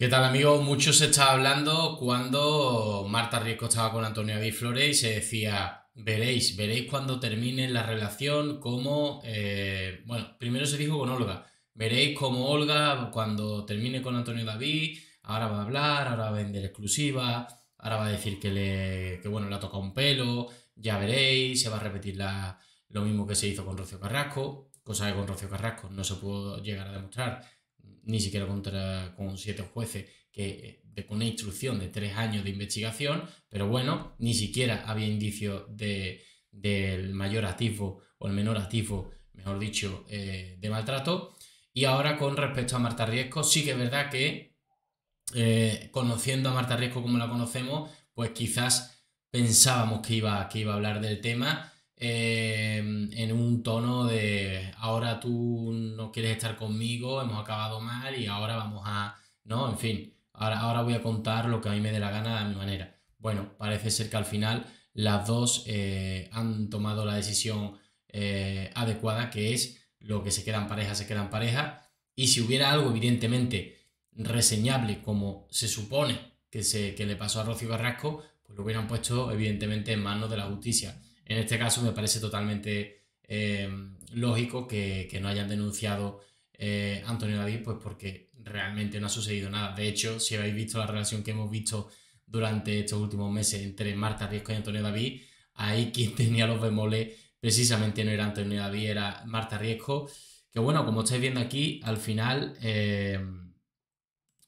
¿Qué tal, amigos? Mucho se estaba hablando cuando Marta Riesco estaba con Antonio David Flores y se decía, veréis, veréis cuando termine la relación como... Eh, bueno, primero se dijo con Olga, veréis cómo Olga cuando termine con Antonio David, ahora va a hablar, ahora va a vender exclusiva, ahora va a decir que, le, que bueno, le ha tocado un pelo, ya veréis, se va a repetir lo mismo que se hizo con Rocio Carrasco, cosa que con Rocio Carrasco no se pudo llegar a demostrar ni siquiera contra, con siete jueces que con una instrucción de tres años de investigación, pero bueno, ni siquiera había indicios de, del mayor activo o el menor activo, mejor dicho, eh, de maltrato. Y ahora con respecto a Marta Riesco, sí que es verdad que eh, conociendo a Marta Riesco como la conocemos, pues quizás pensábamos que iba, que iba a hablar del tema Em, en un tono de ahora tú no quieres estar conmigo, hemos acabado mal y ahora vamos a... No, en fin, ahora, ahora voy a contar lo que a mí me dé la gana de mi manera. Bueno, parece ser que al final las dos eh, han tomado la decisión eh, adecuada, que es lo que se quedan pareja, se quedan pareja. Y si hubiera algo evidentemente reseñable, como se supone que, se, que le pasó a Rocío Carrasco, pues lo hubieran puesto evidentemente en manos de la justicia. En este caso me parece totalmente eh, lógico que, no hayan denunciado eh, Antonio David, pues porque realmente no ha sucedido nada. De hecho, si habéis visto la relación que hemos visto durante estos últimos meses entre Marta Riesco y Antonio David, ahí quien tenía los bemoles precisamente no era Antonio David, era Marta Riesco. Que bueno, como estáis viendo aquí, al final, eh,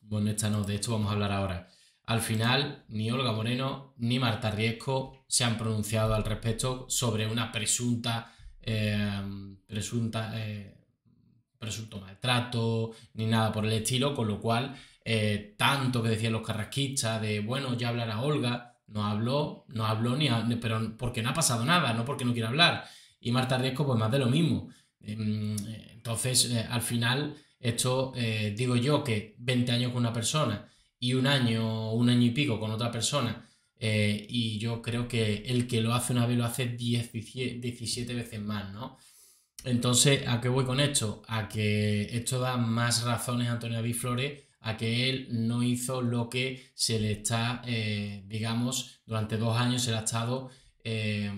bueno, esta no, de esto vamos a hablar ahora. Al final, ni Olga Moreno ni Marta Riesco se han pronunciado al respecto sobre una presunta, eh, presunta, eh, presunto maltrato ni nada por el estilo, con lo cual, eh, tanto que decían los carrasquistas de, bueno, ya hablará Olga, no habló, no habló, ni pero porque no ha pasado nada, no porque no quiera hablar. Y Marta Riesco, pues más de lo mismo. Em, entonces, al final, esto digo yo que 20 años con una persona y un año, un año y pico con otra persona. Eh, y yo creo que el que lo hace una vez lo hace 10, 17 veces más, ¿no? Entonces, ¿a qué voy con esto? A que esto da más razones a Antonio David Flores a que él no hizo lo que se le está, eh, digamos, durante dos años se le ha estado eh,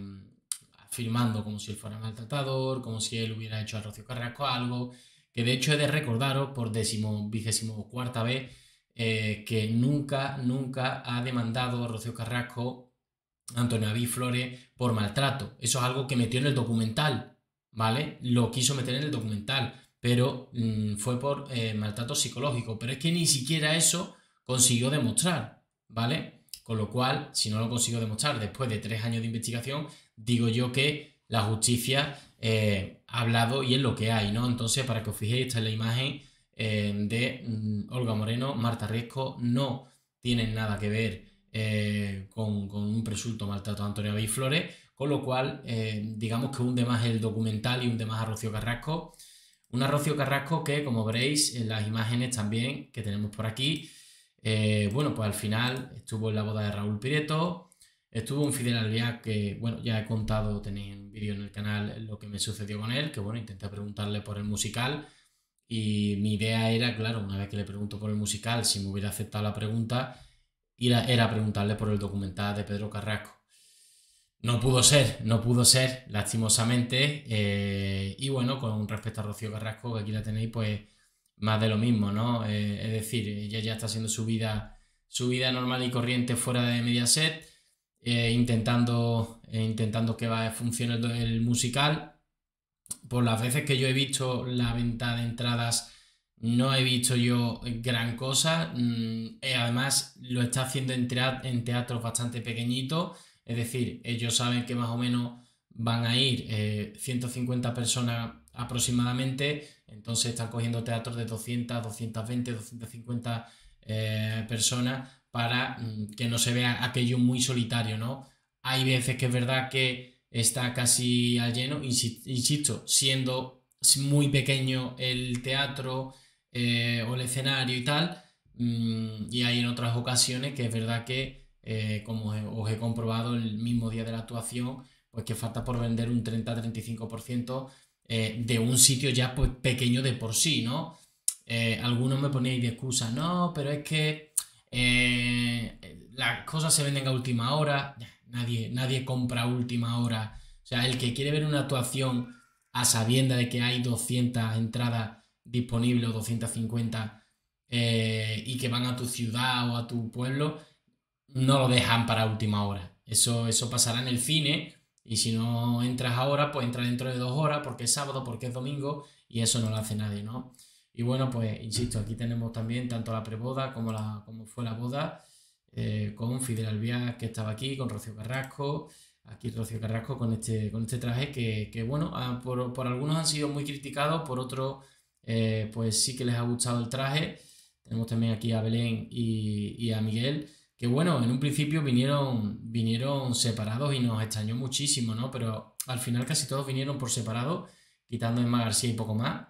afirmando como si él fuera maltratador, como si él hubiera hecho a Rocío Carrasco algo, que de hecho he de recordaros por décimo, vigésimo cuarta vez eh, que nunca, nunca ha demandado a Rocío Carrasco Antonio Aví Flores por maltrato. Eso es algo que metió en el documental, ¿vale? Lo quiso meter en el documental, pero mm, fue por eh, maltrato psicológico. Pero es que ni siquiera eso consiguió demostrar, ¿vale? Con lo cual, si no lo consiguió demostrar después de tres años de investigación, digo yo que la justicia eh, ha hablado y es lo que hay, ¿no? Entonces, para que os fijéis, esta es la imagen eh, de mm, Olga Moreno, Marta Riesco, no tienen nada que ver eh, con, un presunto maltrato a Antonio David con lo cual eh, digamos que un más el documental y un más a Rocío Carrasco. Una Rocío Carrasco que, como veréis en las imágenes también que tenemos por aquí, bueno, pues al final estuvo en la boda de Raúl Pireto, estuvo un Fidel Albiá, que bueno, ya he contado, tenéis un vídeo en el canal lo que me sucedió con él, que bueno, intenté preguntarle por el musical, y mi idea era, claro, una vez que le pregunto por el musical, si me hubiera aceptado la pregunta, era preguntarle por el documental de Pedro Carrasco. No pudo ser, no pudo ser, lastimosamente. Eh, y bueno, con respecto a Rocío Carrasco, que aquí la tenéis, pues más de lo mismo, ¿no? Eh, es decir, ella ya está haciendo su vida, su vida normal y corriente fuera de Mediaset, eh, intentando, intentando que va, funcione el musical por las veces que yo he visto la venta de entradas, no he visto yo gran cosa. Mm, eh, además, lo está haciendo en, teatros bastante pequeñitos. Es decir, ellos saben que más o menos van a ir 150 eh, personas aproximadamente. Entonces están cogiendo teatros de 200, 220, 250 personas para mm, que no se vea aquello muy solitario, ¿no? Hay veces que es verdad que está casi al lleno, insisto, siendo muy pequeño el teatro eh, o el escenario y tal, mm, y hay en otras ocasiones que es verdad que, eh, como os he comprobado el mismo día de la actuación, pues que falta por vender un 30-35% eh, de un sitio ya pues, pequeño de por sí, ¿no? algunos me ponéis de excusa, no, pero es que las cosas se venden a última hora, Nadie, compra última hora. O sea, el que quiere ver una actuación a sabienda de que hay 200 entradas disponibles o 250 eh, y que van a tu ciudad o a tu pueblo, no lo dejan para última hora. Eso, eso pasará en el cine y si no entras ahora, pues entra dentro de dos horas porque es sábado, porque es domingo y eso no lo hace nadie, ¿no? Y bueno, pues insisto, aquí tenemos también tanto la preboda como, la, como fue la boda. Eh, con Fidel Albiar que estaba aquí, con Rocío Carrasco, aquí Rocío Carrasco con este, con este traje que, que bueno, ah, por, algunos han sido muy criticados, por otros eh, pues sí que les ha gustado el traje. Tenemos también aquí a Belén y, a Miguel que bueno, en un principio vinieron, vinieron separados y nos extrañó muchísimo, ¿no? Pero al final casi todos vinieron por separado, quitando a Emma García y poco más,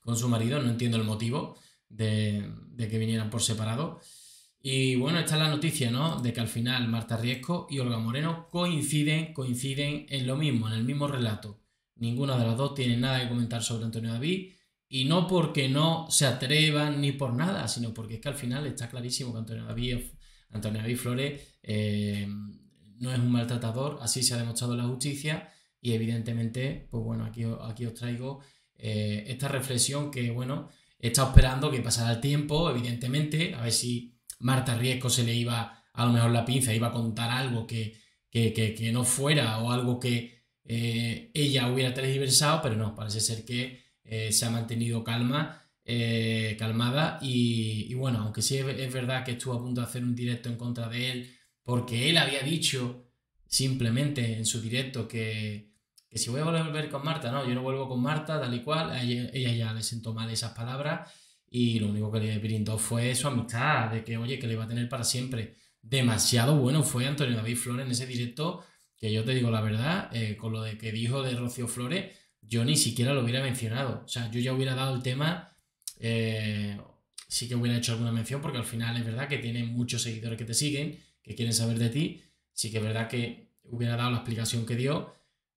con su marido, no entiendo el motivo de, de que vinieran por separado. Y bueno, esta es la noticia, ¿no? De que al final Marta Riesco y Olga Moreno coinciden, coinciden en lo mismo, en el mismo relato. Ninguna de las dos tiene nada que comentar sobre Antonio David. Y no porque no se atrevan ni por nada, sino porque es que al final está clarísimo que Antonio David, Antonio Flores eh, no es un maltratador, así se ha demostrado la justicia. Y evidentemente, pues bueno, aquí, aquí os traigo eh, esta reflexión que, bueno, he estado esperando que pasara el tiempo, evidentemente, a ver si Marta Riesco se le iba a lo mejor la pinza, iba a contar algo que, no fuera o algo que eh, ella hubiera transversado, pero no, parece ser que eh, se ha mantenido calma, eh, calmada y, bueno, aunque sí es, verdad que estuvo a punto de hacer un directo en contra de él, porque él había dicho simplemente en su directo que, que si voy a volver con Marta, no, yo no vuelvo con Marta, tal y cual, ella, ella ya le sentó mal esas palabras y lo único que le brindó fue su amistad, de que, oye, que le iba a tener para siempre. Demasiado bueno fue Antonio David Flores en ese directo, que yo te digo la verdad, eh, con lo de que dijo de Rocío Flores, yo ni siquiera lo hubiera mencionado. O sea, yo ya hubiera dado el tema, eh, sí que hubiera hecho alguna mención, porque al final es verdad que tiene muchos seguidores que te siguen, que quieren saber de ti, sí que es verdad que hubiera dado la explicación que dio,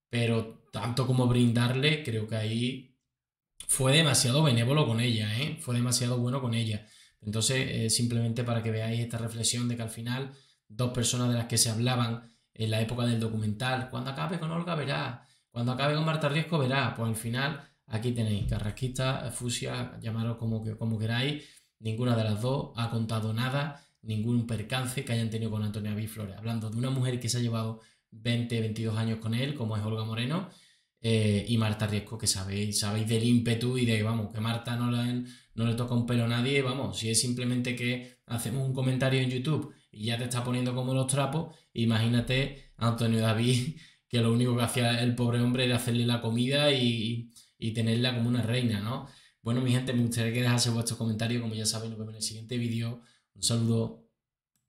pero tanto como brindarle, creo que ahí fue demasiado benévolo con ella, ¿eh? fue demasiado bueno con ella. Entonces, eh, simplemente para que veáis esta reflexión de que al final dos personas de las que se hablaban en la época del documental, cuando acabe con Olga verá, cuando acabe con Marta Riesco verá, pues al final aquí tenéis Carrasquista, Fusia, llamaros como, que, como queráis, ninguna de las dos ha contado nada, ningún percance que hayan tenido con Antonia Biflores, hablando de una mujer que se ha llevado 20, 22 años con él, como es Olga Moreno, eh, y Marta Riesco, que sabéis, sabéis del ímpetu y de, vamos, que Marta no le, no le toca un pelo a nadie, vamos, si es simplemente que hacemos un comentario en YouTube y ya te está poniendo como los trapos, imagínate a Antonio David, que lo único que hacía el pobre hombre era hacerle la comida y, y tenerla como una reina, ¿no? Bueno, mi gente, me gustaría que dejase vuestros comentarios, como ya sabéis, nos vemos en el siguiente vídeo. Un saludo.